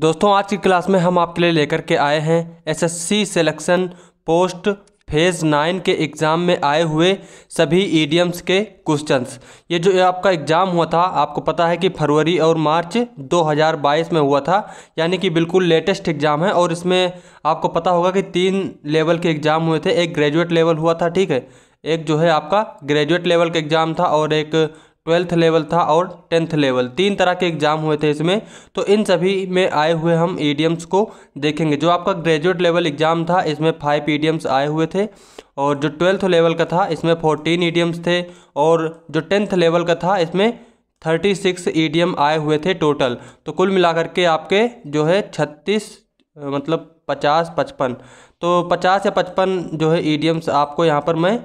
दोस्तों आज की क्लास में हम आपके लिए लेकर के आए हैं SSC selection post phase nine के एग्ज़ाम में आए हुए सभी ईडीएम्स के क्वेश्चंस ये जो आपका एग्ज़ाम हुआ था आपको पता है कि फरवरी और मार्च 2022 में हुआ था यानी कि बिल्कुल लेटेस्ट एग्ज़ाम है और इसमें आपको पता होगा कि तीन लेवल के एग्ज़ाम हुए थे एक ग्रेजुएट लेवल हुआ था ठीक है एक जो है आपका ग्रेजुएट लेवल का एग्ज़ाम था और एक ट्वेल्थ लेवल था और टेंथ लेवल तीन तरह के एग्ज़ाम हुए थे इसमें तो इन सभी में आए हुए हम ई को देखेंगे जो आपका ग्रेजुएट लेवल एग्ज़ाम था इसमें फाइव ई आए हुए थे और जो ट्वेल्थ लेवल का था इसमें फोर्टीन ईडीएम्स थे और जो टेंथ लेवल का था इसमें थर्टी सिक्स ईडीएम आए हुए थे टोटल तो कुल मिलाकर के आपके जो है छत्तीस मतलब पचास पचपन तो पचास या पचपन जो है ई आपको यहाँ पर मैं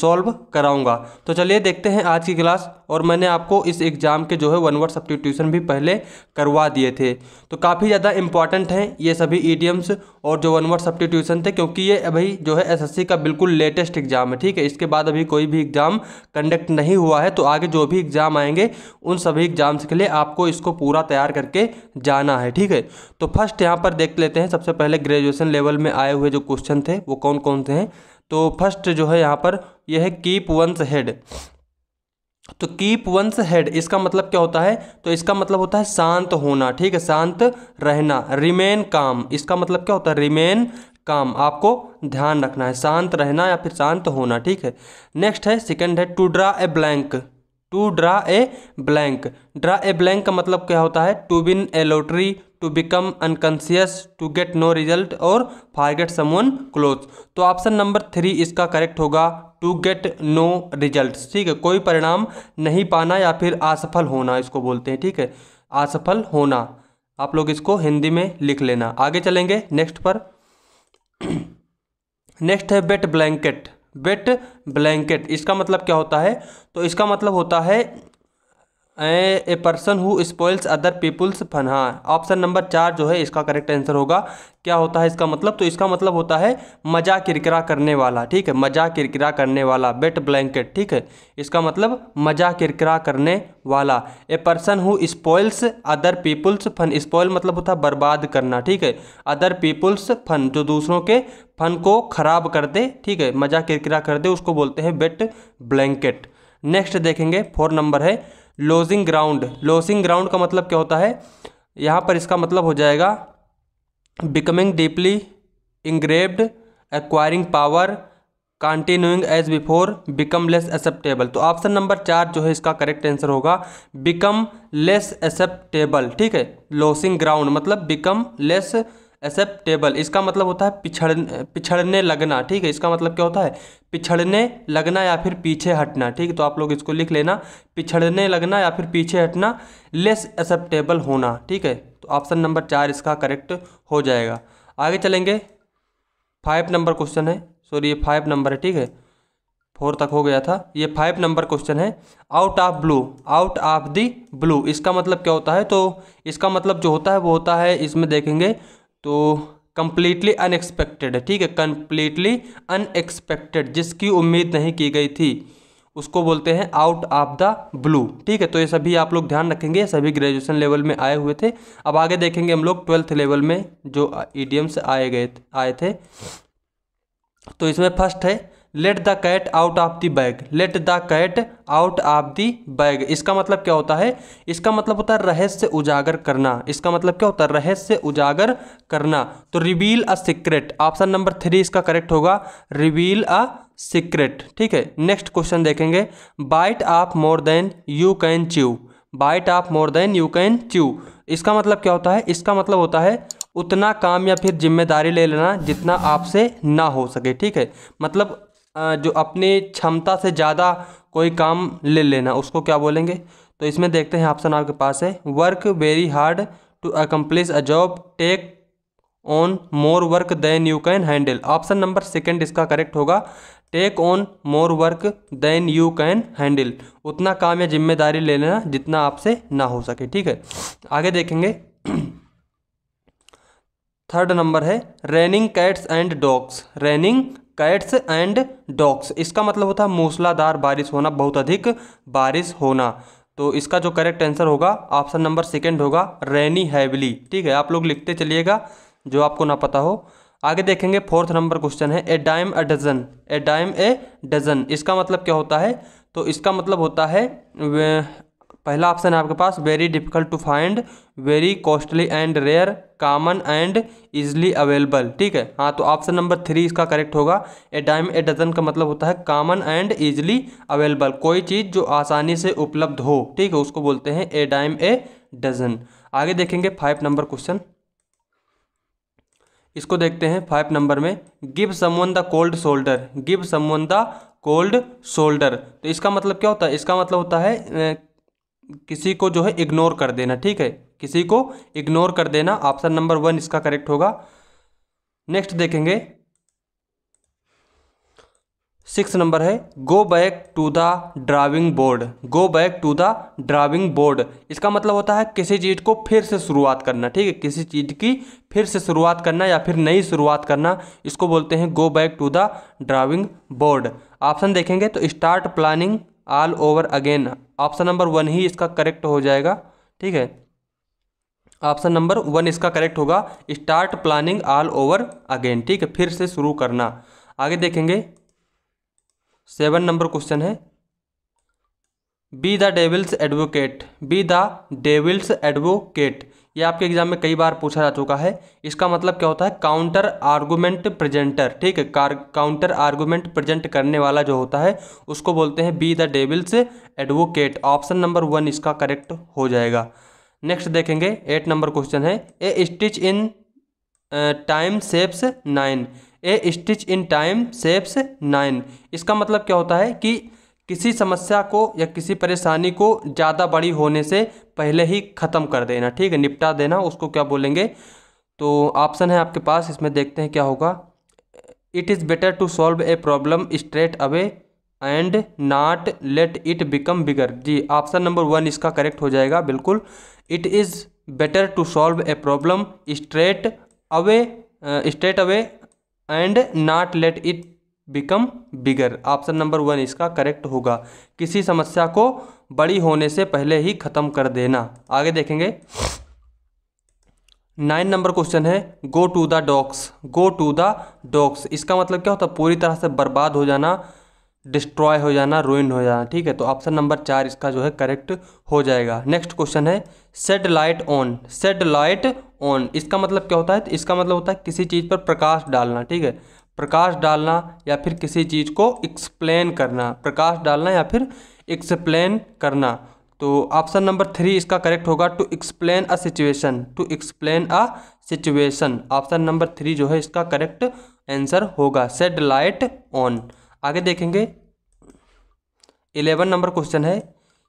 सॉल्व कराऊंगा तो चलिए देखते हैं आज की क्लास और मैंने आपको इस एग्ज़ाम के जो है वन वर्ड सब्टीट्यूशन भी पहले करवा दिए थे तो काफ़ी ज़्यादा इंपॉर्टेंट हैं ये सभी ईडियम्स और जो वन वर्ड सब्टीट्यूशन थे क्योंकि ये अभी जो है एसएससी का बिल्कुल लेटेस्ट एग्ज़ाम है ठीक है इसके बाद अभी कोई भी एग्ज़ाम कंडक्ट नहीं हुआ है तो आगे जो भी एग्ज़ाम आएंगे उन सभी एग्ज़ाम्स के लिए आपको इसको पूरा तैयार करके जाना है ठीक है तो फर्स्ट यहाँ पर देख लेते हैं सबसे पहले ग्रेजुएसन लेवल में आए हुए जो क्वेश्चन थे वो कौन कौन से हैं तो फर्स्ट जो है यहाँ पर यह है कीप वंस हेड तो कीप वंस हेड इसका मतलब क्या होता है तो इसका मतलब होता है शांत होना ठीक है शांत रहना रिमेन काम इसका मतलब क्या होता है रिमेन काम आपको ध्यान रखना है शांत रहना या फिर शांत होना ठीक है नेक्स्ट है सेकंड है to draw a blank to draw a blank draw a blank का मतलब क्या होता है to win a lottery to become unconscious to get no result और फारगेट समवन क्लोज तो ऑप्शन नंबर थ्री इसका करेक्ट होगा टू गेट नो रिजल्ट ठीक है कोई परिणाम नहीं पाना या फिर असफल होना इसको बोलते हैं ठीक है असफल होना आप लोग इसको हिंदी में लिख लेना आगे चलेंगे नेक्स्ट पर नेक्स्ट है बेट ब्लैंकेट बेट ब्लैंकेट इसका मतलब क्या होता है तो इसका मतलब होता है a a person who spoils other peoples fun हाँ ऑप्शन नंबर चार जो है इसका करेक्ट आंसर होगा क्या होता है इसका मतलब तो इसका मतलब होता है मजा किरकिरा करने वाला ठीक है मजा किरकिरा करने वाला बेट ब्लैंकेट ठीक है इसका मतलब मजा किरकिरा करने वाला a person who spoils other peoples fun spoil मतलब होता है बर्बाद करना ठीक है अदर पीपुल्स फन जो दूसरों के फन को खराब कर दे ठीक है मजा किरकिरा कर दे उसको बोलते हैं बेट ब्लैंकेट नेक्स्ट देखेंगे फोर नंबर है लोजिंग ग्राउंड लोसिंग ग्राउंड का मतलब क्या होता है यहाँ पर इसका मतलब हो जाएगा becoming deeply engraved acquiring power continuing as before become less acceptable तो ऑप्शन नंबर चार जो है इसका करेक्ट आंसर होगा बिकम लेस एक्सेप्टेबल ठीक है लोसिंग ग्राउंड मतलब बिकम लेस एक्सेप्टेबल इसका मतलब होता है पिछड़ पिछड़ने लगना ठीक है इसका मतलब क्या होता है पिछड़ने लगना या फिर पीछे हटना ठीक है तो आप लोग इसको लिख लेना पिछड़ने लगना या फिर पीछे हटना लेस एक्सेप्टेबल होना ठीक है तो ऑप्शन नंबर चार इसका करेक्ट हो जाएगा आगे चलेंगे फाइव नंबर क्वेश्चन है सॉरी ये फाइव नंबर है ठीक है फोर तक हो गया था ये फाइव नंबर क्वेश्चन है out of blue out of the blue इसका मतलब क्या होता है तो इसका मतलब जो होता है वो होता है इसमें देखेंगे तो कम्प्लीटली अनएक्सपेक्टेड है ठीक है कम्प्लीटली अनएक्सपेक्टेड जिसकी उम्मीद नहीं की गई थी उसको बोलते हैं आउट ऑफ द ब्लू ठीक है तो ये सभी आप लोग ध्यान रखेंगे सभी ग्रेजुएशन लेवल में आए हुए थे अब आगे देखेंगे हम लोग ट्वेल्थ लेवल में जो ईडीएम से आए गए आए थे तो इसमें फर्स्ट है let the cat out of the bag let the cat out of the bag इसका मतलब क्या होता है इसका मतलब होता है रहस्य उजागर करना इसका मतलब क्या होता है रहस्य उजागर करना तो reveal a secret option number three इसका करेक्ट होगा रिवील अ सीक्रेट ठीक है नेक्स्ट क्वेश्चन देखेंगे bite off more than you can chew bite off more than you can chew इसका मतलब क्या होता है इसका मतलब होता है उतना काम या फिर जिम्मेदारी ले लेना जितना आपसे ना हो सके ठीक है मतलब जो अपने क्षमता से ज़्यादा कोई काम ले लेना उसको क्या बोलेंगे तो इसमें देखते हैं ऑप्शन आपके पास है work very hard to accomplish a job take on more work than you can handle option number second इसका करेक्ट होगा take on more work than you can handle उतना काम या जिम्मेदारी ले लेना जितना आपसे ना हो सके ठीक है आगे देखेंगे थर्ड नंबर है raining cats and dogs raining cats and dogs इसका मतलब होता है मूसलाधार बारिश होना बहुत अधिक बारिश होना तो इसका जो करेक्ट आंसर होगा ऑप्शन नंबर सेकेंड होगा रेनी हैवली ठीक है आप लोग लिखते चलिएगा जो आपको ना पता हो आगे देखेंगे फोर्थ नंबर क्वेश्चन है a dime a dozen a dime a dozen इसका मतलब क्या होता है तो इसका मतलब होता है पहला ऑप्शन है आपके पास very difficult to find very costly and rare common and easily available ठीक है हाँ तो ऑप्शन नंबर थ्री इसका करेक्ट होगा ए डाइम ए डजन का मतलब होता है कॉमन एंड इजली अवेलेबल कोई चीज़ जो आसानी से उपलब्ध हो ठीक है उसको बोलते हैं ए डाइम ए डजन आगे देखेंगे फाइव नंबर क्वेश्चन इसको देखते हैं फाइव नंबर में give someone the cold shoulder give someone the cold shoulder तो इसका मतलब क्या होता है इसका मतलब होता है किसी को जो है इग्नोर कर देना ठीक है किसी को इग्नोर कर देना ऑप्शन नंबर वन इसका करेक्ट होगा नेक्स्ट देखेंगे सिक्स नंबर है go back to the driving board go back to the driving board इसका मतलब होता है किसी चीज़ को फिर से शुरुआत करना ठीक है किसी चीज़ की फिर से शुरुआत करना या फिर नई शुरुआत करना इसको बोलते हैं go back to the driving board option देखेंगे तो start planning all over again option number one ही इसका करेक्ट हो जाएगा ठीक है ऑप्शन नंबर वन इसका करेक्ट होगा start planning all over again ठीक है फिर से शुरू करना आगे देखेंगे सेवन नंबर क्वेश्चन है be the devil's advocate be the devil's advocate ये आपके एग्जाम में कई बार पूछा जा चुका है इसका मतलब क्या होता है काउंटर आर्गूमेंट प्रेजेंटर ठीक है काउंटर आर्गूमेंट प्रेजेंट करने वाला जो होता है उसको बोलते हैं B the devil's advocate option number one इसका करेक्ट हो जाएगा नेक्स्ट देखेंगे एट नंबर क्वेश्चन है ए stitch in time ceps nine A stitch in time ceps nine इसका मतलब क्या होता है कि किसी समस्या को या किसी परेशानी को ज़्यादा बड़ी होने से पहले ही ख़त्म कर देना ठीक है निपटा देना उसको क्या बोलेंगे तो ऑप्शन है आपके पास इसमें देखते हैं क्या होगा it is better to solve a problem straight away and not let it become bigger जी ऑप्शन नंबर वन इसका करेक्ट हो जाएगा बिल्कुल it is better to solve a problem straight away straight away and not let it become bigger option number one इसका correct होगा किसी समस्या को बड़ी होने से पहले ही ख़त्म कर देना आगे देखेंगे नाइन नंबर क्वेश्चन है go to the docks go to the docks इसका मतलब क्या होता है पूरी तरह से बर्बाद हो जाना डिस्ट्रॉय हो जाना रुइन हो जाना ठीक है तो ऑप्शन नंबर चार इसका जो है करेक्ट हो जाएगा नेक्स्ट क्वेश्चन है shed light on shed light on इसका मतलब क्या होता है इसका मतलब होता है किसी चीज़ पर प्रकाश डालना ठीक है प्रकाश डालना या फिर किसी चीज़ को एक्सप्लेन करना प्रकाश डालना या फिर एक्सप्लेन करना तो ऑप्शन नंबर थ्री इसका करेक्ट होगा to explain a situation to explain a situation option number three जो है इसका करेक्ट आंसर होगा सेड लाइट ऑन आगे देखेंगे इलेवन नंबर क्वेश्चन है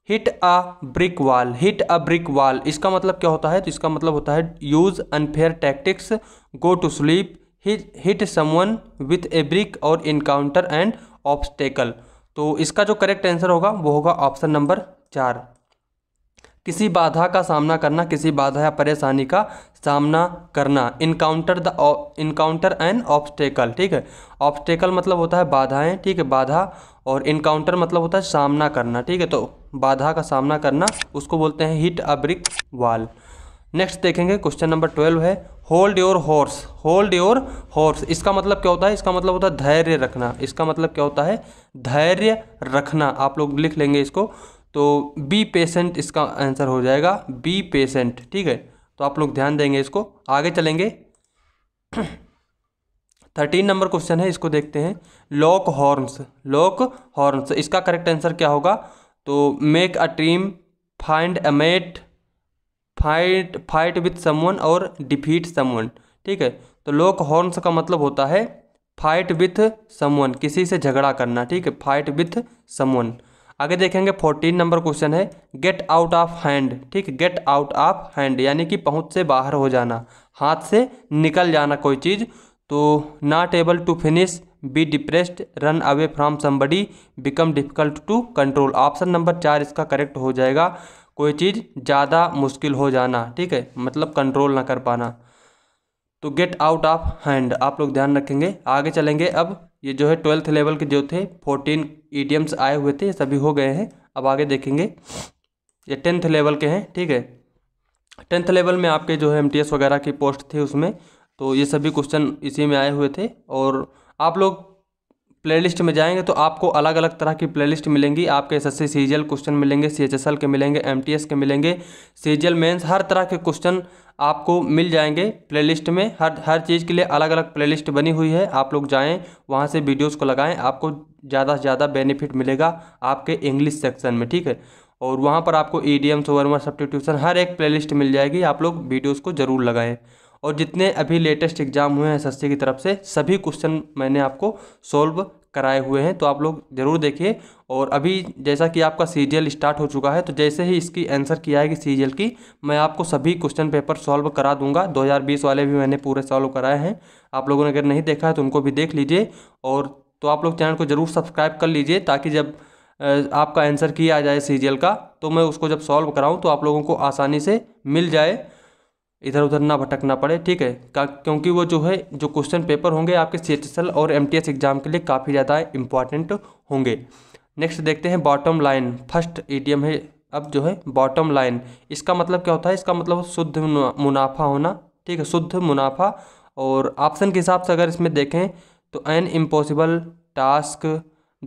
hit a brick wall hit a brick wall इसका मतलब क्या होता है तो इसका मतलब होता है use unfair tactics go to sleep hit someone with a brick और इनकाउंटर एंड ऑब्स्टेकल तो इसका जो करेक्ट आंसर होगा वो होगा ऑप्शन नंबर चार किसी बाधा का सामना करना किसी बाधा या परेशानी का सामना करना encounter the encounter and obstacle ठीक है ऑब्स्टेकल मतलब होता है बाधाएं ठीक है बाधा और इनकाउंटर मतलब होता है सामना करना ठीक है तो बाधा का सामना करना उसको बोलते हैं hit a brick wall next देखेंगे क्वेश्चन नंबर ट्वेल्व है hold your horse hold your horse इसका मतलब क्या होता है इसका मतलब होता है धैर्य रखना इसका मतलब क्या होता है धैर्य रखना आप लोग लिख लेंगे इसको तो बी पेशेंट इसका आंसर हो जाएगा बी पेशेंट ठीक है तो आप लोग ध्यान देंगे इसको आगे चलेंगे थर्टीन नंबर क्वेश्चन है इसको देखते हैं लॉक हॉर्न्स लॉक हॉर्न्स इसका करेक्ट आंसर क्या होगा तो make a team find a mate fight fight with someone और डिफीट समवन ठीक है तो लोक हॉर्न्स का मतलब होता है फाइट विथ समवन किसी से झगड़ा करना ठीक है फाइट विथ समवन आगे देखेंगे फोर्टीन नंबर क्वेश्चन है गेट आउट ऑफ हैंड ठीक गेट आउट ऑफ हैंड यानी कि पहुँच से बाहर हो जाना हाथ से निकल जाना कोई चीज़ तो not able to finish be depressed run away from somebody become difficult to control option number चार इसका करेक्ट हो जाएगा कोई चीज़ ज़्यादा मुश्किल हो जाना ठीक है मतलब कंट्रोल ना कर पाना तो गेट आउट ऑफ हैंड आप लोग ध्यान रखेंगे आगे चलेंगे अब ये जो है ट्वेल्थ लेवल के जो थे फोर्टीन ई आए हुए थे सभी हो गए हैं अब आगे देखेंगे ये टेंथ लेवल के हैं ठीक है टेंथ लेवल में आपके जो है एम वगैरह की पोस्ट थी उसमें तो ये सभी क्वेश्चन इसी में आए हुए थे और आप लोग प्लेलिस्ट में जाएंगे तो आपको अलग अलग तरह की प्लेलिस्ट मिलेंगी आपके एस एस क्वेश्चन मिलेंगे सी के मिलेंगे एम के मिलेंगे सी मेन्स हर तरह के क्वेश्चन आपको मिल जाएंगे प्लेलिस्ट में हर हर चीज़ के लिए अलग अलग प्लेलिस्ट बनी हुई है आप लोग जाएं वहाँ से वीडियोस को लगाएं आपको ज़्यादा से ज़्यादा बेनिफिट मिलेगा आपके इंग्लिश सेक्शन में ठीक है और वहाँ पर आपको ई डी एम सोवरमर हर एक प्ले मिल जाएगी आप लोग वीडियोज़ को ज़रूर लगाएँ और जितने अभी लेटेस्ट एग्ज़ाम हुए हैं एस की तरफ से सभी क्वेश्चन मैंने आपको सोल्व कराए हुए हैं तो आप लोग ज़रूर देखिए और अभी जैसा कि आपका सी स्टार्ट हो चुका है तो जैसे ही इसकी आंसर की आएगी सी की मैं आपको सभी क्वेश्चन पेपर सॉल्व करा दूंगा 2020 वाले भी मैंने पूरे सॉल्व कराए हैं आप लोगों ने अगर नहीं देखा है तो उनको भी देख लीजिए और तो आप लोग चैनल को ज़रूर सब्सक्राइब कर लीजिए ताकि जब आपका आंसर की आ जाए सी का तो मैं उसको जब सॉल्व कराऊँ तो आप लोगों को आसानी से मिल जाए इधर उधर ना भटकना पड़े ठीक है क्योंकि वो जो है जो क्वेश्चन पेपर होंगे आपके सी और एम एग्ज़ाम के लिए काफ़ी ज़्यादा इंपॉर्टेंट होंगे नेक्स्ट देखते हैं बॉटम लाइन फर्स्ट एम है अब जो है बॉटम लाइन इसका मतलब क्या होता है इसका मतलब शुद्ध मुनाफा होना ठीक है शुद्ध मुनाफा और ऑप्शन के हिसाब से अगर इसमें देखें तो an impossible task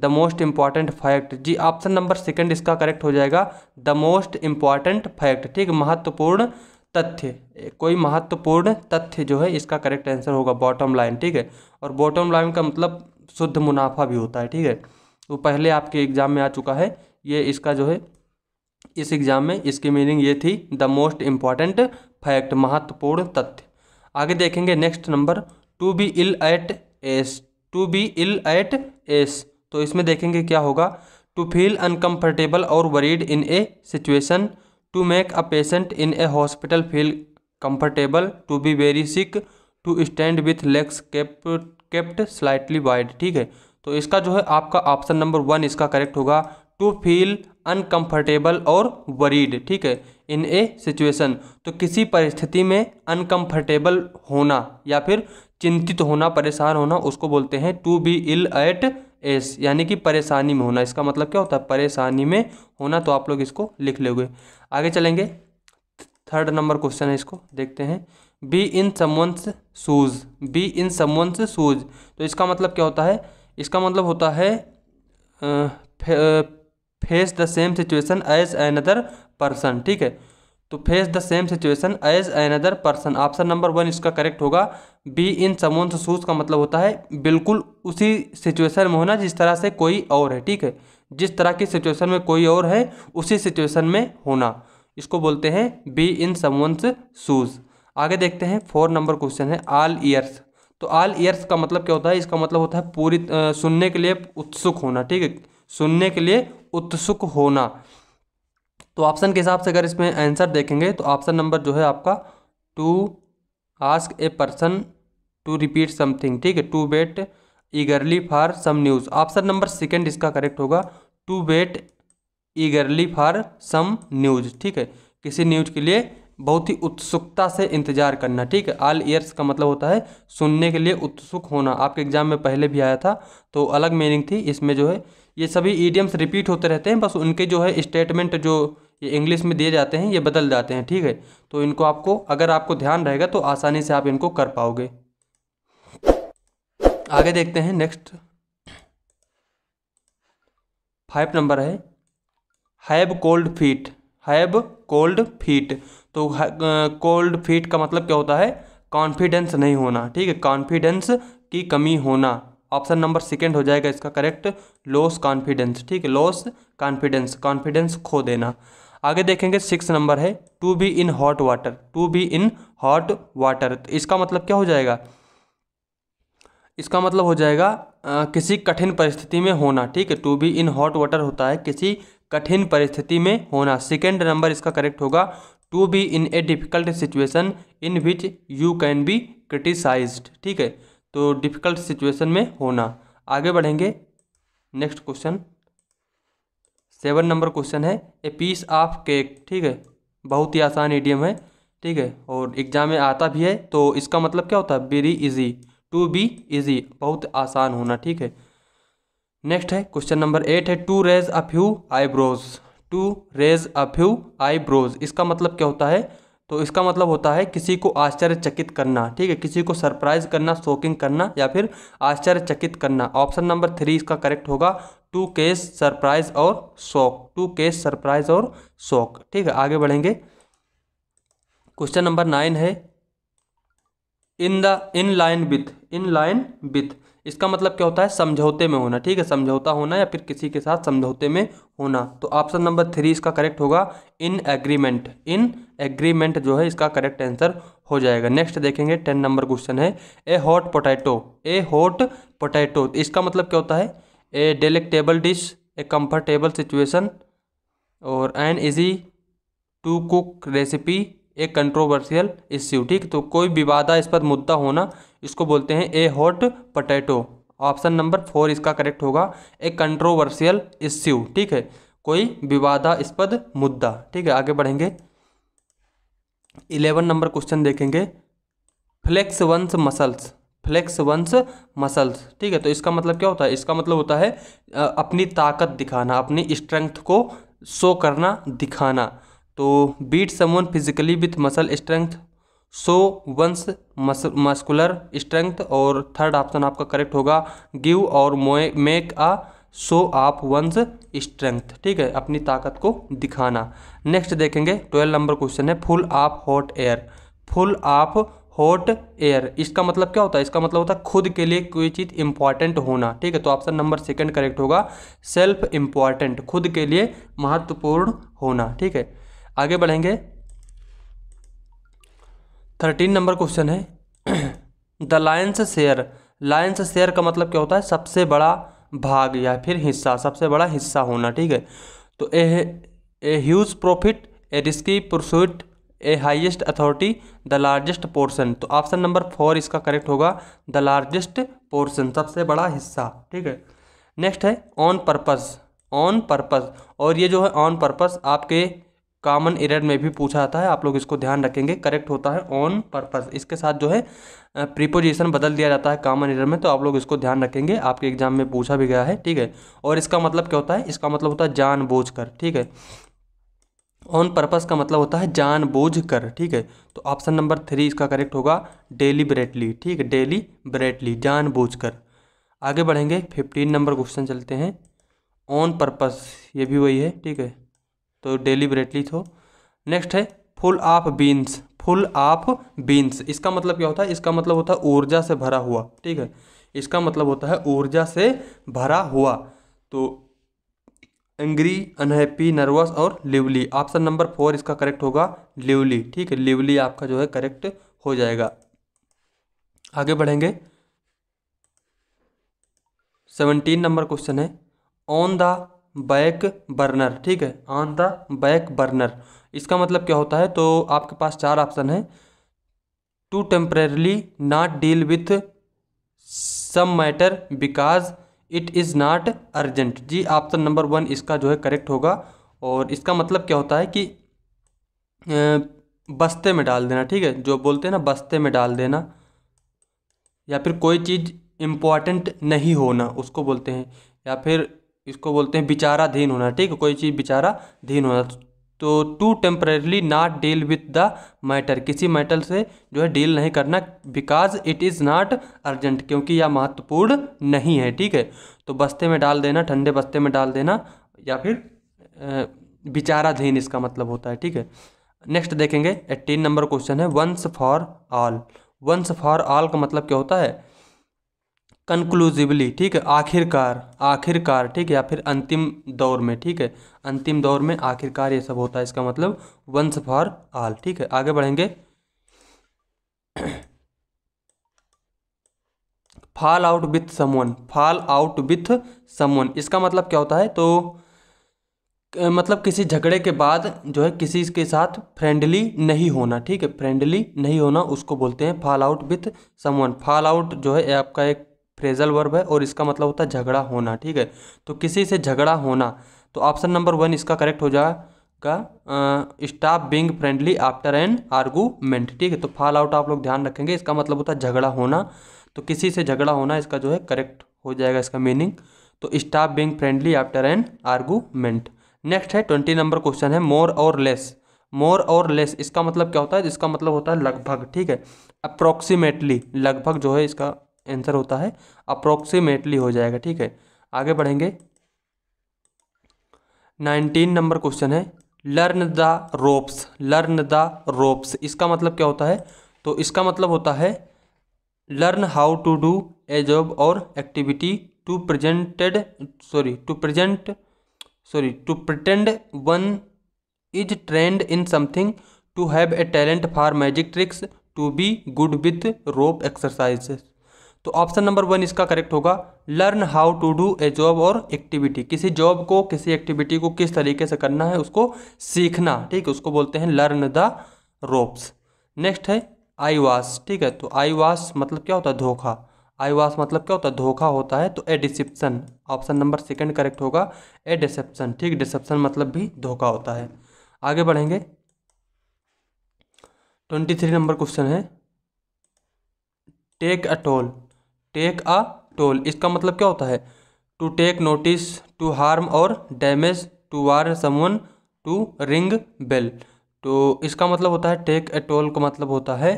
the most important fact जी ऑप्शन नंबर सेकंड इसका करेक्ट हो जाएगा द मोस्ट इम्पॉर्टेंट फैक्ट ठीक महत्वपूर्ण तथ्य कोई महत्वपूर्ण तथ्य जो है इसका करेक्ट आंसर होगा बॉटम लाइन ठीक है और बॉटम लाइन का मतलब शुद्ध मुनाफा भी होता है ठीक है वो तो पहले आपके एग्ज़ाम में आ चुका है ये इसका जो है इस एग्ज़ाम में इसकी मीनिंग ये थी द मोस्ट इम्पॉर्टेंट फैक्ट महत्वपूर्ण तथ्य आगे देखेंगे next number to be ill at ease to be ill at ease तो इसमें देखेंगे क्या होगा टू फील अनकम्फर्टेबल और worried in a situation to make a patient in a hospital feel comfortable to be very sick to stand with legs kept slightly wide ठीक है तो इसका जो है आपका ऑप्शन नंबर वन इसका करेक्ट होगा टू फील अनकम्फर्टेबल और वरीड ठीक है इन ए सिचुएसन तो किसी परिस्थिति में अनकम्फर्टेबल होना या फिर चिंतित होना परेशान होना उसको बोलते हैं to be ill at ease यानी कि परेशानी में होना इसका मतलब क्या होता है परेशानी में होना तो आप लोग इसको लिख लोगे आगे चलेंगे थर्ड नंबर क्वेश्चन है इसको देखते हैं be in someone's shoes be in someone's shoes तो इसका मतलब क्या होता है इसका मतलब होता है face the same situation as other person ठीक है to face the same situation as another person option number one इसका करेक्ट होगा बी इन समोन शूज का मतलब होता है बिल्कुल उसी सिचुएशन में होना जिस तरह से कोई और है ठीक है जिस तरह की सिचुएशन में कोई और है उसी सिचुएशन में होना इसको बोलते हैं बी इन समोन्स शूज आगे देखते हैं फोर नंबर क्वेश्चन है आल ईयर्स तो आल ईयर्स का मतलब क्या होता है इसका मतलब होता है पूरी सुनने के लिए उत्सुक होना ठीक है सुनने के लिए उत्सुक होना तो ऑप्शन के हिसाब से अगर इसमें आंसर देखेंगे तो ऑप्शन नंबर जो है आपका to ask a person to repeat something ठीक है to wait eagerly for some news option number second इसका करेक्ट होगा to wait eagerly for some news ठीक है किसी न्यूज के लिए बहुत ही उत्सुकता से इंतजार करना ठीक है ऑल ईयर्स का मतलब होता है सुनने के लिए उत्सुक होना आपके एग्जाम में पहले भी आया था तो अलग मीनिंग थी इसमें जो है ये सभी ईडियम्स रिपीट होते रहते हैं बस उनके जो है स्टेटमेंट जो ये इंग्लिश में दिए जाते हैं ये बदल जाते हैं ठीक है तो इनको आपको अगर आपको ध्यान रहेगा तो आसानी से आप इनको कर पाओगे आगे देखते हैं नेक्स्ट फाइव नंबर है have cold feet have cold feet तो कोल्ड uh, फीट का मतलब क्या होता है कॉन्फिडेंस नहीं होना ठीक है कॉन्फिडेंस की कमी होना ऑप्शन नंबर सेकेंड हो जाएगा इसका करेक्ट लॉस कॉन्फिडेंस ठीक है लॉस कॉन्फिडेंस कॉन्फिडेंस खो देना आगे देखेंगे सिक्स नंबर है to be in hot water to be in hot water तो इसका मतलब क्या हो जाएगा इसका मतलब हो जाएगा आ, किसी कठिन परिस्थिति में होना ठीक है to be in hot water होता है किसी कठिन परिस्थिति में होना सेकेंड नंबर इसका करेक्ट होगा to be in a difficult situation in which you can be criticise ठीक है तो डिफ़िकल्ट सिचुएशन में होना आगे बढ़ेंगे next question seven number question है ए पीस ऑफ केक ठीक है बहुत ही आसान एडियम है ठीक है और एग्जाम में आता भी है तो इसका मतलब क्या होता है very easy to be easy बहुत आसान होना ठीक है नेक्स्ट है क्वेश्चन नंबर एट है to raise a few eyebrows to raise a few eyebrows इसका मतलब क्या होता है तो इसका मतलब होता है किसी को आश्चर्यचकित करना ठीक है किसी को सरप्राइज करना शॉकिंग करना या फिर आश्चर्यचकित करना ऑप्शन नंबर थ्री इसका करेक्ट होगा टू केस सरप्राइज और शॉक टू केस सरप्राइज और शॉक ठीक है आगे बढ़ेंगे क्वेश्चन नंबर नाइन है in the in line with in line with इसका मतलब क्या होता है समझौते में होना ठीक है समझौता होना या फिर किसी के साथ समझौते में होना तो ऑप्शन नंबर थ्री इसका करेक्ट होगा इन एग्रीमेंट इन एग्रीमेंट जो है इसका करेक्ट आंसर हो जाएगा नेक्स्ट देखेंगे टेन नंबर क्वेश्चन है a hot potato a hot potato इसका मतलब क्या होता है a delectable dish a comfortable situation और an easy to cook recipe a controversial issue ठीक तो कोई विवादास्पद मुद्दा होना इसको बोलते हैं a hot potato option number four इसका करेक्ट होगा ए कंट्रोवर्शियल इश्यू ठीक है कोई विवादास्पद मुद्दा ठीक है आगे बढ़ेंगे इलेवन नंबर क्वेश्चन देखेंगे flex one's muscles flex one's muscles ठीक है तो इसका मतलब क्या होता है इसका मतलब होता है अपनी ताकत दिखाना अपनी स्ट्रेंथ को शो करना दिखाना तो beat someone physically with muscle strength so one's muscular strength और थर्ड ऑप्शन आपका करेक्ट होगा गिव और make a show of one's strength ठीक है अपनी ताकत को दिखाना नेक्स्ट देखेंगे ट्वेल्व नंबर क्वेश्चन है full of hot air full of hot air इसका मतलब क्या होता है इसका मतलब होता है खुद के लिए कोई चीज़ इंपॉर्टेंट होना ठीक है तो ऑप्शन नंबर सेकंड करेक्ट होगा सेल्फ इंपॉर्टेंट खुद के लिए महत्वपूर्ण होना ठीक है आगे बढ़ेंगे थर्टीन नंबर क्वेश्चन है the lion's share lion's share का मतलब क्या होता है सबसे बड़ा भाग या फिर हिस्सा सबसे बड़ा हिस्सा होना ठीक है तो a huge profit a risky pursuit a highest authority the largest portion तो ऑप्शन नंबर फोर इसका करेक्ट होगा द लार्जेस्ट पोर्सन सबसे बड़ा हिस्सा ठीक है नेक्स्ट है ऑन पर्पज ऑन पर्पज और ये जो है ऑन पर्पज आपके कॉमन एरर में भी पूछा जाता है आप लोग इसको ध्यान रखेंगे करेक्ट होता है ऑन पर्पज़ इसके साथ जो है प्रीपोजिशन बदल दिया जाता है कॉमन एरर में तो आप लोग इसको ध्यान रखेंगे आपके एग्जाम में पूछा भी गया है ठीक है और इसका मतलब क्या होता है इसका मतलब होता है जानबूझकर ठीक है ऑन पर्पस का मतलब होता है जानबूझ कर ठीक है तो ऑप्शन नंबर थ्री इसका करेक्ट होगा डेली ब्रेटली ठीक है डेली ब्रेटली जानबूझ कर आगे बढ़ेंगे फिफ्टीन नंबर क्वेश्चन चलते हैं ऑन पर्पस ये भी वही है ठीक है तो डेली ब्रेटली तो नेक्स्ट है full of beans full of beans इसका मतलब क्या होता है इसका मतलब होता है ऊर्जा से भरा हुआ ठीक है इसका मतलब होता है ऊर्जा से भरा हुआ तो एंग्री अनहैप्पी नर्वस और लिवली ऑप्शन नंबर फोर इसका करेक्ट होगा लिवली ठीक है लिवली आपका जो है करेक्ट हो जाएगा आगे बढ़ेंगे सेवनटीन नंबर क्वेश्चन है ऑन द बैक बर्नर ठीक है ऑन द बैक बर्नर इसका मतलब क्या होता है तो आपके पास चार ऑप्शन है to temporarily not deal with some matter because it is not urgent जी ऑप्शन नंबर वन इसका जो है करेक्ट होगा और इसका मतलब क्या होता है कि बस्ते में डाल देना ठीक है जो बोलते हैं ना बस्ते में डाल देना या फिर कोई चीज़ इम्पॉर्टेंट नहीं होना उसको बोलते हैं या फिर इसको बोलते हैं बेचाराधीन होना ठीक है कोई चीज़ बेचाराधीन होना तो to temporarily not deal with the matter किसी मैटर से जो है डील नहीं करना because it is not urgent क्योंकि यह महत्वपूर्ण नहीं है ठीक है तो बस्ते में डाल देना ठंडे बस्ते में डाल देना या फिर विचाराधीन इसका मतलब होता है ठीक है नेक्स्ट देखेंगे एट्टीन नंबर क्वेश्चन है once for all once for all का मतलब क्या होता है कंक्लूसिवली ठीक है आखिरकार आखिरकार ठीक है या फिर अंतिम दौर में ठीक है अंतिम दौर में आखिरकार ये सब होता है इसका मतलब वंस फॉर ऑल ठीक है आगे बढ़ेंगे fall out with someone fall out with someone इसका मतलब क्या होता है तो मतलब किसी झगड़े के बाद जो है किसी के साथ फ्रेंडली नहीं होना ठीक है फ्रेंडली नहीं होना उसको बोलते हैं fall out with someone fall out जो है आपका एक फ्रेजल वर्ब है और इसका मतलब होता है झगड़ा होना ठीक है तो किसी से झगड़ा होना तो ऑप्शन नंबर वन इसका करेक्ट हो जाएगा stop being friendly after an argument ठीक है तो फॉल आउट आप लोग ध्यान रखेंगे इसका मतलब होता है झगड़ा होना तो किसी से झगड़ा होना इसका जो है करेक्ट हो जाएगा इसका मीनिंग तो stop being friendly after an argument next है ट्वेंटी नंबर क्वेश्चन है मोर और लेस मोर और लेस इसका मतलब क्या होता है इसका मतलब होता है लगभग ठीक है अप्रोक्सीमेटली लगभग जो है इसका आंसर होता है अप्रोक्सीमेटली हो जाएगा ठीक है आगे बढ़ेंगे नाइनटीन नंबर क्वेश्चन है learn the ropes learn the ropes इसका मतलब क्या होता है तो इसका मतलब होता है learn how to do a job और activity to presented sorry to present sorry to pretend one is trained in something to have a talent for magic tricks to be good with rope exercises तो option number one इसका correct होगा learn how to do a job और activity किसी job को किसी activity को किस तरीके से करना है उसको सीखना ठीक है उसको बोलते हैं लर्न द रोप्स नेक्स्ट है आई वास ठीक है तो आई वास मतलब क्या होता है धोखा आई वास मतलब क्या होता है धोखा होता है तो a deception option number second correct होगा ए डिसेप्शन ठीक डिसेप्शन मतलब भी धोखा होता है आगे बढ़ेंगे ट्वेंटी थ्री नंबर क्वेश्चन है take a toll take a toll इसका मतलब क्या होता है to take notice to harm और damage to warn someone to ring bell तो इसका मतलब होता है टेक ए टोल का मतलब होता है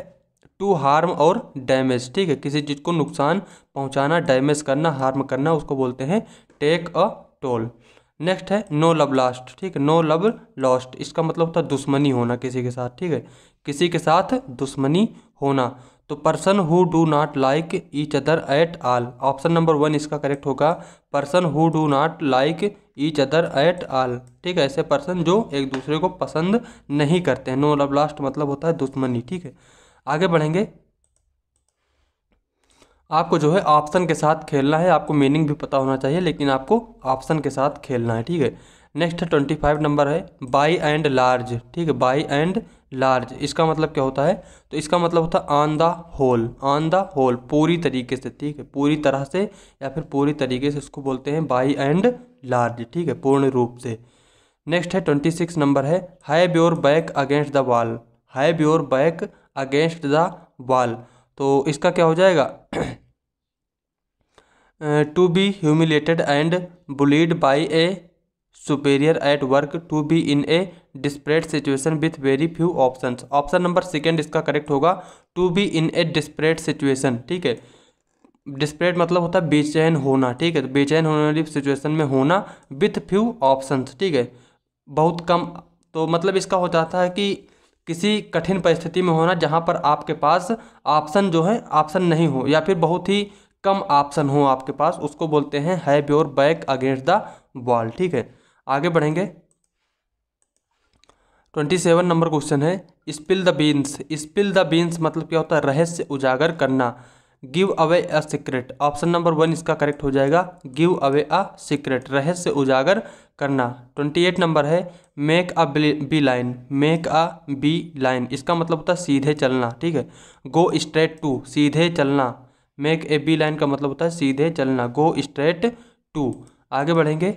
टू हार्म और डैमेज ठीक है किसी चीज़ को नुकसान पहुंचाना डैमेज करना हार्म करना उसको बोलते हैं टेक अ टोल नेक्स्ट है नो लव लास्ट ठीक है नो लव लॉस्ट इसका मतलब होता है दुश्मनी होना किसी के साथ ठीक है किसी के साथ दुश्मनी होना तो person who do not like each other at all option number one इसका करेक्ट होगा person who do not like each other at all ठीक है ऐसे पर्सन जो एक दूसरे को पसंद नहीं करते हैं नो लव लास्ट मतलब होता है दुश्मनी ठीक है आगे बढ़ेंगे आपको जो है ऑप्शन के साथ खेलना है आपको मीनिंग भी पता होना चाहिए लेकिन आपको ऑप्शन के साथ खेलना है ठीक है नेक्स्ट ट्वेंटी फाइव नंबर है बाई एंड लार्ज ठीक है बाई एंड लार्ज इसका मतलब क्या होता है तो इसका मतलब होता है on the whole on the whole पूरी तरीके से ठीक है पूरी तरह से या फिर पूरी तरीके से इसको बोलते हैं बाई एंड लार्ज ठीक है पूर्ण रूप से नेक्स्ट है ट्वेंटी सिक्स नंबर है have your back against the wall have your back against the wall तो इसका क्या हो जाएगा to be humiliated and bullied by a superior at work to be in a desperate situation with very few options option number second इसका correct होगा to be in a desperate situation ठीक है desperate मतलब होता है बेचैन होना ठीक है तो बेचैन होने वाली सिचुएशन में होना विथ फ्यू ऑप्शंस ठीक है बहुत कम तो मतलब इसका हो जाता है कि किसी कठिन परिस्थिति में होना जहाँ पर आपके पास ऑप्शन जो है ऑप्शन नहीं हो या फिर बहुत ही कम ऑप्शन हो आपके पास उसको बोलते हैं have your back against the wall ठीक है आगे बढ़ेंगे ट्वेंटी सेवन नंबर क्वेश्चन है spill the beans spill the beans मतलब क्या होता है रहस्य उजागर करना give away a secret option number one इसका करेक्ट हो जाएगा गिव अवे अ सीक्रेट रहस्य उजागर करना ट्वेंटी एट नंबर है make a beeline make a beeline इसका मतलब होता है सीधे चलना ठीक है गो स्ट्रेट टू सीधे चलना मेक ए बी लाइन का मतलब होता है सीधे चलना गो स्ट्रेट टू आगे बढ़ेंगे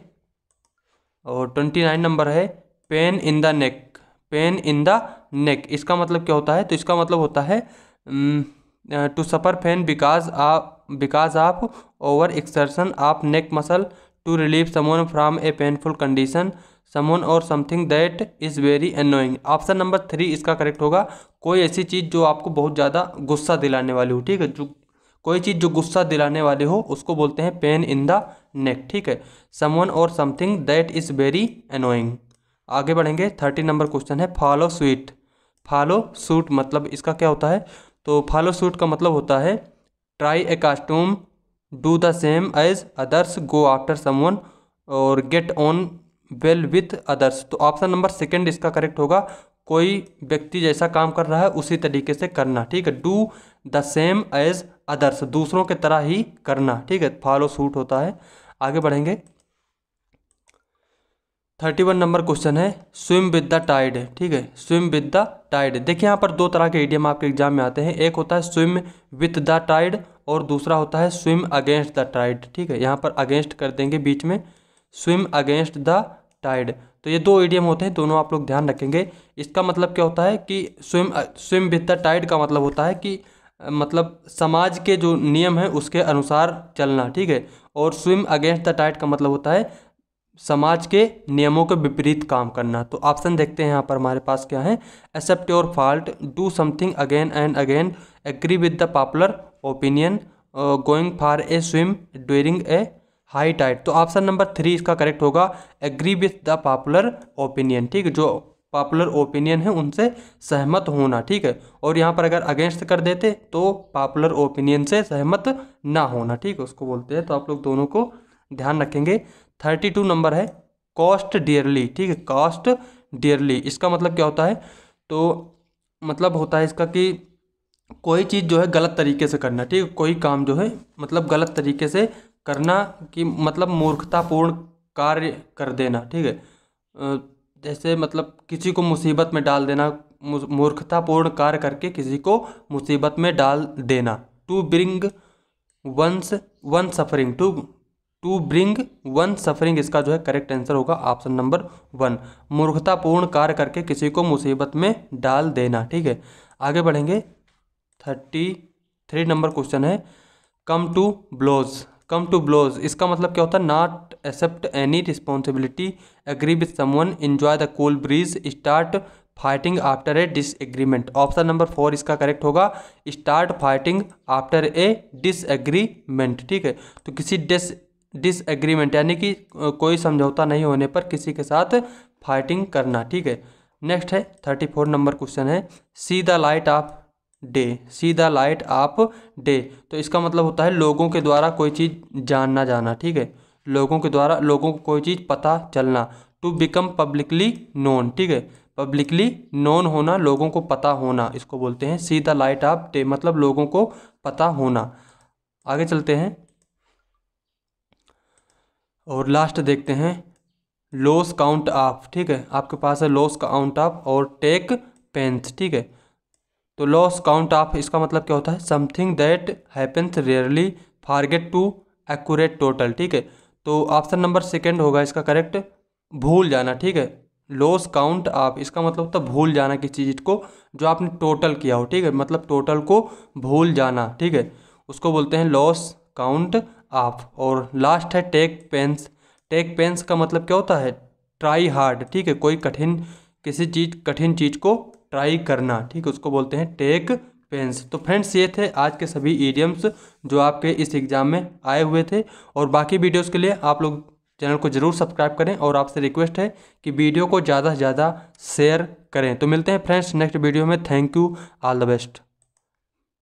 और ट्वेंटी नाइन नंबर है pain in the neck pain in the neck इसका मतलब क्या होता है तो इसका मतलब होता है टू सफ़र पेन बिकॉज आप because of over exertion of neck muscle to relieve someone from a painful condition someone और something that is very annoying option number three इसका करेक्ट होगा कोई ऐसी चीज़ जो आपको बहुत ज़्यादा गुस्सा दिलाने वाली हो ठीक है जो कोई चीज़ जो गुस्सा दिलाने वाली हो उसको बोलते हैं पेन इन द नेक ठीक है समवन और something that is very annoying आगे बढ़ेंगे थर्टी नंबर क्वेश्चन है फॉलो स्वीट फॉलो सूट मतलब इसका क्या होता है तो फॉलो सूट का मतलब होता है try a costume do the same as others go after someone और get on well with others तो ऑप्शन नंबर सेकेंड इसका करेक्ट होगा कोई व्यक्ति जैसा काम कर रहा है उसी तरीके से करना ठीक है do the same as others दूसरों की तरह ही करना ठीक है फॉलो सूट होता है आगे बढ़ेंगे थर्टी वन नंबर क्वेश्चन है स्विम विद द टाइड ठीक है स्विम विद द टाइड देखिए यहाँ पर दो तरह के एडियम आपके एग्जाम में आते हैं एक होता है स्विम विद द टाइड और दूसरा होता है स्विम अगेंस्ट द टाइड ठीक है यहाँ पर अगेंस्ट कर देंगे बीच में स्विम अगेंस्ट द टाइड तो ये दो एडियम होते हैं दोनों आप लोग ध्यान रखेंगे इसका मतलब क्या होता है कि swim swim with the tide का मतलब होता है कि मतलब समाज के जो नियम हैं उसके अनुसार चलना ठीक है और स्विम अगेंस्ट द टाइट का मतलब होता है समाज के नियमों के विपरीत काम करना तो ऑप्शन देखते हैं यहाँ पर हमारे पास क्या है accept your fault do something again and again agree with the popular opinion going for a swim during a high tide तो ऑप्शन नंबर थ्री इसका करेक्ट होगा agree with the popular opinion ठीक जो पॉपुलर ओपिनियन है उनसे सहमत होना ठीक है और यहाँ पर अगर अगेंस्ट कर देते तो पॉपुलर ओपिनियन से सहमत ना होना ठीक है उसको बोलते हैं तो आप लोग दोनों को ध्यान रखेंगे थर्टी टू नंबर है कॉस्ट डियरली ठीक है कॉस्ट डियरली इसका मतलब क्या होता है तो मतलब होता है इसका कि कोई चीज़ जो है गलत तरीके से करना ठीक है कोई काम जो है मतलब गलत तरीके से करना कि मतलब मूर्खतापूर्ण कार्य कर देना ठीक है जैसे मतलब किसी को मुसीबत में डाल देना मूर्खतापूर्ण कार्य करके किसी को मुसीबत में डाल देना to bring one's one suffering to to bring one suffering इसका जो है करेक्ट आंसर होगा ऑप्शन नंबर वन मूर्खतापूर्ण कार्य करके किसी को मुसीबत में डाल देना ठीक है आगे बढ़ेंगे थर्टी थ्री नंबर क्वेश्चन है come to blows come to blows इसका मतलब क्या होता है not accept any responsibility agree with someone enjoy the cool breeze start fighting after a disagreement option number four इसका करेक्ट होगा start fighting after a disagreement ठीक है तो किसी डिस डिसएग्रीमेंट यानी कि कोई समझौता नहीं होने पर किसी के साथ फाइटिंग करना ठीक है नेक्स्ट है थर्टी फोर नंबर क्वेश्चन है see the light of day see the light of day तो इसका मतलब होता है लोगों के द्वारा कोई चीज़ जानना जाना ठीक है लोगों के द्वारा लोगों को कोई चीज़ पता चलना टू बिकम पब्लिकली नोन ठीक है पब्लिकली नोन होना लोगों को पता होना इसको बोलते हैं see the light of day मतलब लोगों को पता होना आगे चलते हैं और लास्ट देखते हैं लॉस काउंट ऑफ ठीक है आपके पास है लॉस काउंट ऑफ और टेक पेंथ ठीक है तो लॉस काउंट ऑफ इसका मतलब क्या होता है something that happens rarely forget to accurate total ठीक है तो ऑप्शन नंबर सेकेंड होगा इसका करेक्ट भूल जाना ठीक है लॉस काउंट आप इसका मतलब होता भूल जाना किसी चीज़ को जो आपने टोटल किया हो ठीक है मतलब टोटल को भूल जाना ठीक है उसको बोलते हैं लॉस काउंट आप और लास्ट है टेक पेंस टेक पेंस का मतलब क्या होता है ट्राई हार्ड ठीक है कोई कठिन किसी चीज़ कठिन चीज़ को ट्राई करना ठीक है उसको बोलते हैं टेक पेंस तो फ्रेंड्स ये थे आज के सभी ईडियम्स जो आपके इस एग्ज़ाम में आए हुए थे और बाकी वीडियोस के लिए आप लोग चैनल को ज़रूर सब्सक्राइब करें और आपसे रिक्वेस्ट है कि वीडियो को ज़्यादा से ज़्यादा शेयर करें तो मिलते हैं फ्रेंड्स नेक्स्ट वीडियो में thank you all the best